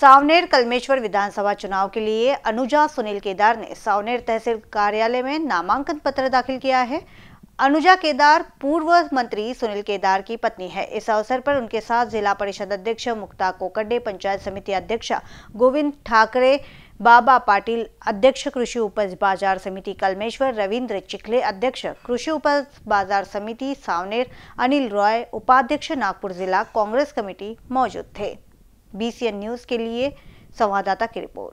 सावनेर कलमेश्वर विधानसभा चुनाव के लिए अनुजा सुनील केदार ने सावनेर तहसील कार्यालय में नामांकन पत्र दाखिल किया है अनुजा केदार पूर्व मंत्री सुनील केदार की पत्नी है इस अवसर पर उनके साथ जिला परिषद अध्यक्ष मुक्ता कोकडे पंचायत समिति अध्यक्ष गोविंद ठाकरे बाबा पाटिल अध्यक्ष कृषि उपज बाजार समिति कलमेश्वर रविंद्र चिखले अध्यक्ष कृषि उपज बाजार समिति सावनेर अनिल रॉय उपाध्यक्ष नागपुर जिला कांग्रेस कमेटी मौजूद थे बीसीएन न्यूज़ के लिए संवाददाता की रिपोर्ट